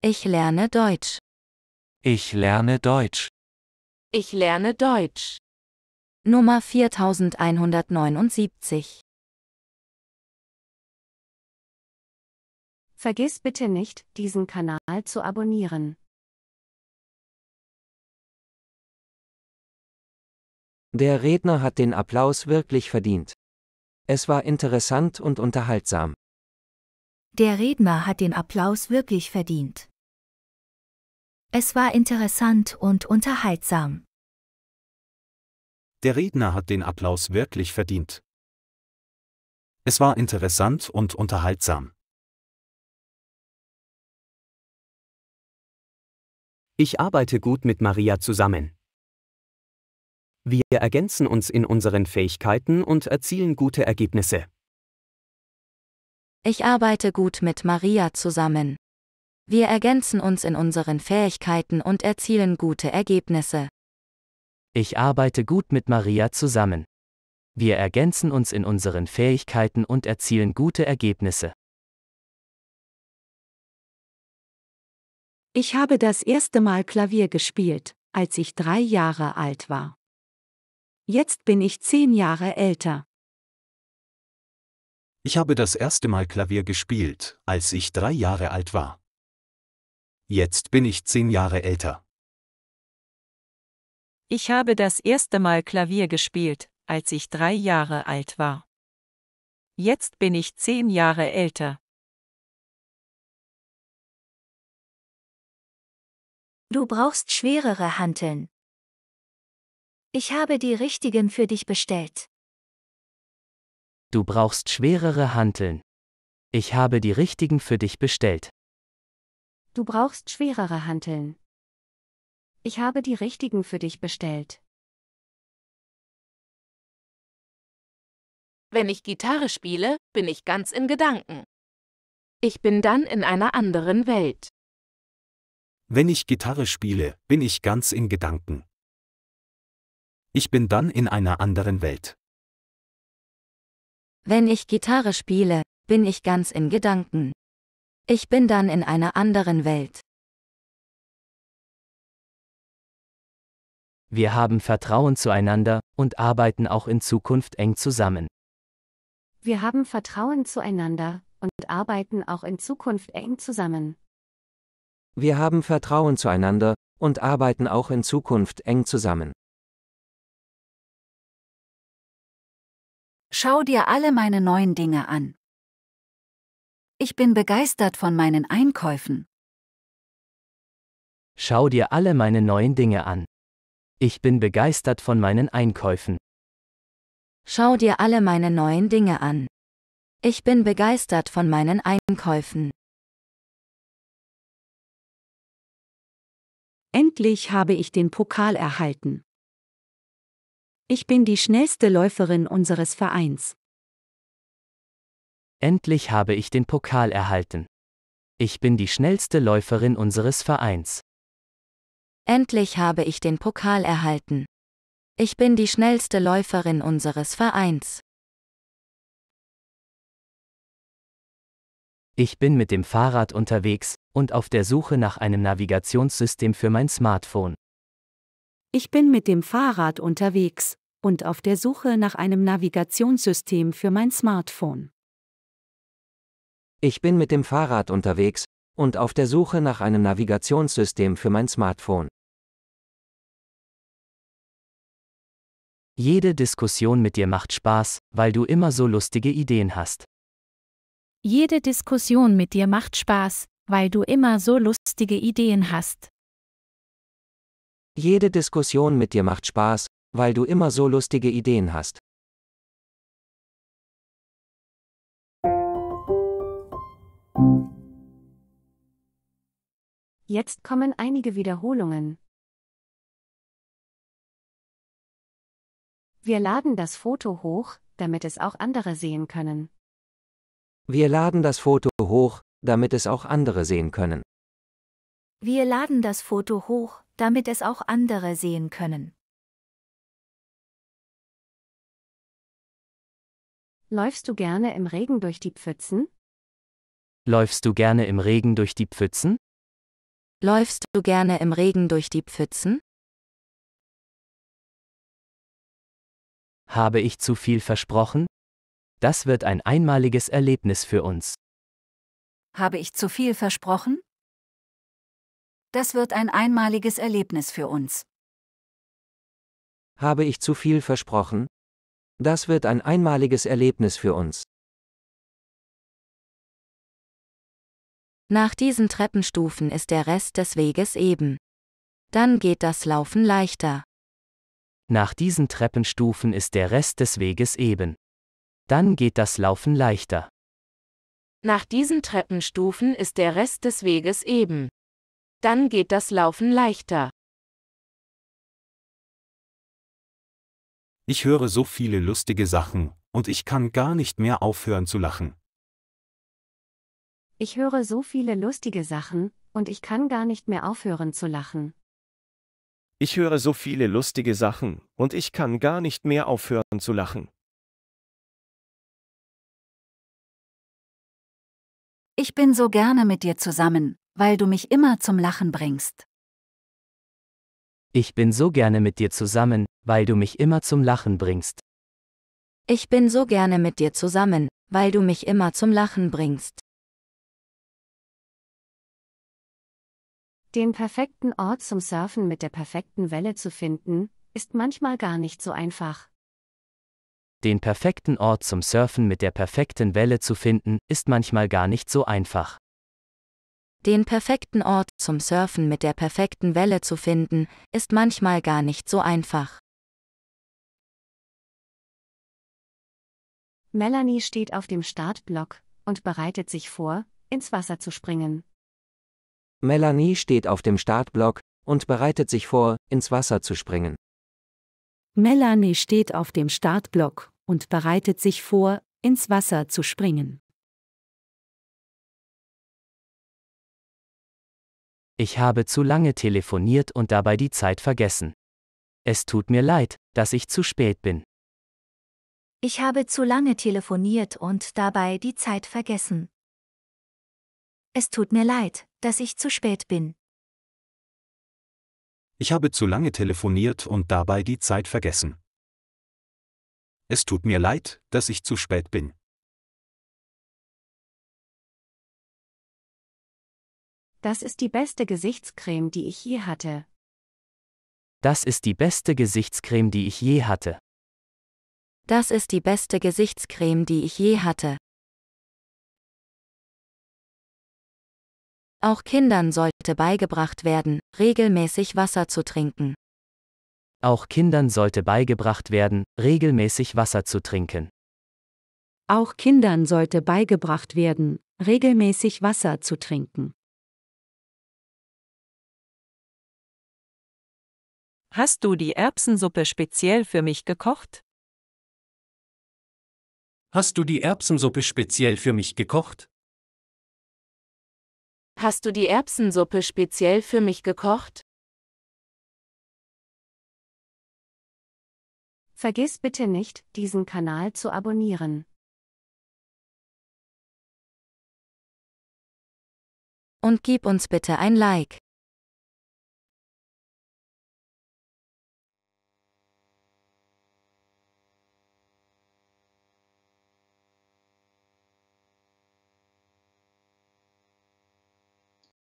Ich lerne Deutsch. Ich lerne Deutsch. Ich lerne Deutsch. Nummer 4179. Vergiss bitte nicht, diesen Kanal zu abonnieren. Der Redner hat den Applaus wirklich verdient. Es war interessant und unterhaltsam. Der Redner hat den Applaus wirklich verdient. Es war interessant und unterhaltsam. Der Redner hat den Applaus wirklich verdient. Es war interessant und unterhaltsam. Ich arbeite gut mit Maria zusammen. Wir ergänzen uns in unseren Fähigkeiten und erzielen gute Ergebnisse. Ich arbeite gut mit Maria zusammen. Wir ergänzen uns in unseren Fähigkeiten und erzielen gute Ergebnisse. Ich arbeite gut mit Maria zusammen. Wir ergänzen uns in unseren Fähigkeiten und erzielen gute Ergebnisse. Ich habe das erste Mal Klavier gespielt, als ich drei Jahre alt war. Jetzt bin ich zehn Jahre älter. Ich habe das erste Mal Klavier gespielt, als ich drei Jahre alt war. Jetzt bin ich zehn Jahre älter. Ich habe das erste Mal Klavier gespielt, als ich drei Jahre alt war. Jetzt bin ich zehn Jahre älter. Du brauchst schwerere Hanteln. Ich habe die richtigen für dich bestellt. Du brauchst schwerere Hanteln. Ich habe die richtigen für dich bestellt. Du brauchst schwerere Hanteln. Ich habe die richtigen für dich bestellt. Wenn ich Gitarre spiele, bin ich ganz in Gedanken. Ich bin dann in einer anderen Welt. Wenn ich Gitarre spiele, bin ich ganz in Gedanken. Ich bin dann in einer anderen Welt. Wenn ich Gitarre spiele, bin ich ganz in Gedanken. Ich bin dann in einer anderen Welt. Wir haben Vertrauen zueinander und arbeiten auch in Zukunft eng zusammen. Wir haben Vertrauen zueinander und arbeiten auch in Zukunft eng zusammen. Wir haben Vertrauen zueinander und arbeiten auch in Zukunft eng zusammen. Schau dir alle meine neuen Dinge an. Ich bin begeistert von meinen Einkäufen. Schau dir alle meine neuen Dinge an. Ich bin begeistert von meinen Einkäufen. Schau dir alle meine neuen Dinge an. Ich bin begeistert von meinen Einkäufen. Endlich habe ich den Pokal erhalten. Ich bin die schnellste Läuferin unseres Vereins. Endlich habe ich den Pokal erhalten. Ich bin die schnellste Läuferin unseres Vereins. Endlich habe ich den Pokal erhalten. Ich bin die schnellste Läuferin unseres Vereins. Ich bin mit dem Fahrrad unterwegs und auf der Suche nach einem Navigationssystem für mein Smartphone. Ich bin mit dem Fahrrad unterwegs und auf der Suche nach einem Navigationssystem für mein Smartphone. Ich bin mit dem Fahrrad unterwegs und auf der Suche nach einem Navigationssystem für mein Smartphone. Jede Diskussion mit dir macht Spaß, weil du immer so lustige Ideen hast. Jede Diskussion mit dir macht Spaß, weil du immer so lustige Ideen hast. Jede Diskussion mit dir macht Spaß, weil du immer so lustige Ideen hast. Jetzt kommen einige Wiederholungen. Wir laden das Foto hoch, damit es auch andere sehen können. Wir laden das Foto hoch, damit es auch andere sehen können. Wir laden das Foto hoch, damit es auch andere sehen können. Läufst du gerne im Regen durch die Pfützen? Läufst du gerne im Regen durch die Pfützen? Läufst du gerne im Regen durch die Pfützen? Habe ich zu viel versprochen? Das wird ein einmaliges Erlebnis für uns. Habe ich zu viel versprochen? Das wird ein einmaliges Erlebnis für uns. Habe ich zu viel versprochen? Das wird ein einmaliges Erlebnis für uns. Nach diesen Treppenstufen ist der Rest des Weges eben. Dann geht das Laufen leichter. Nach diesen Treppenstufen ist der Rest des Weges eben. Dann geht das Laufen leichter. Nach diesen Treppenstufen ist der Rest des Weges eben. Dann geht das Laufen leichter. Ich höre so viele lustige Sachen, und ich kann gar nicht mehr aufhören zu lachen. Ich höre so viele lustige Sachen, und ich kann gar nicht mehr aufhören zu lachen. Ich höre so viele lustige Sachen, und ich kann gar nicht mehr aufhören zu lachen. Ich bin so gerne mit dir zusammen, weil du mich immer zum Lachen bringst. Ich bin so gerne mit dir zusammen, weil du mich immer zum Lachen bringst. Ich bin so gerne mit dir zusammen, weil du mich immer zum Lachen bringst. Den perfekten Ort zum Surfen mit der perfekten Welle zu finden, ist manchmal gar nicht so einfach. Den perfekten Ort zum Surfen mit der perfekten Welle zu finden, ist manchmal gar nicht so einfach. Den perfekten Ort zum Surfen mit der perfekten Welle zu finden, ist manchmal gar nicht so einfach. Melanie steht auf dem Startblock und bereitet sich vor, ins Wasser zu springen. Melanie steht auf dem Startblock und bereitet sich vor, ins Wasser zu springen. Melanie steht auf dem Startblock und bereitet sich vor, ins Wasser zu springen. Ich habe zu lange telefoniert und dabei die Zeit vergessen. Es tut mir leid, dass ich zu spät bin. Ich habe zu lange telefoniert und dabei die Zeit vergessen. Es tut mir leid, dass ich zu spät bin. Ich habe zu lange telefoniert und dabei die Zeit vergessen. Es tut mir leid, dass ich zu spät bin. Das ist die beste Gesichtscreme, die ich je hatte. Das ist die beste Gesichtscreme, die ich je hatte. Das ist die beste Gesichtscreme, die ich je hatte. Auch Kindern sollte beigebracht werden, regelmäßig Wasser zu trinken. Auch Kindern sollte beigebracht werden, regelmäßig Wasser zu trinken. Auch Kindern sollte beigebracht werden, regelmäßig Wasser zu trinken. Hast du die Erbsensuppe speziell für mich gekocht? Hast du die Erbsensuppe speziell für mich gekocht? Hast du die Erbsensuppe speziell für mich gekocht? Vergiss bitte nicht, diesen Kanal zu abonnieren. Und gib uns bitte ein Like.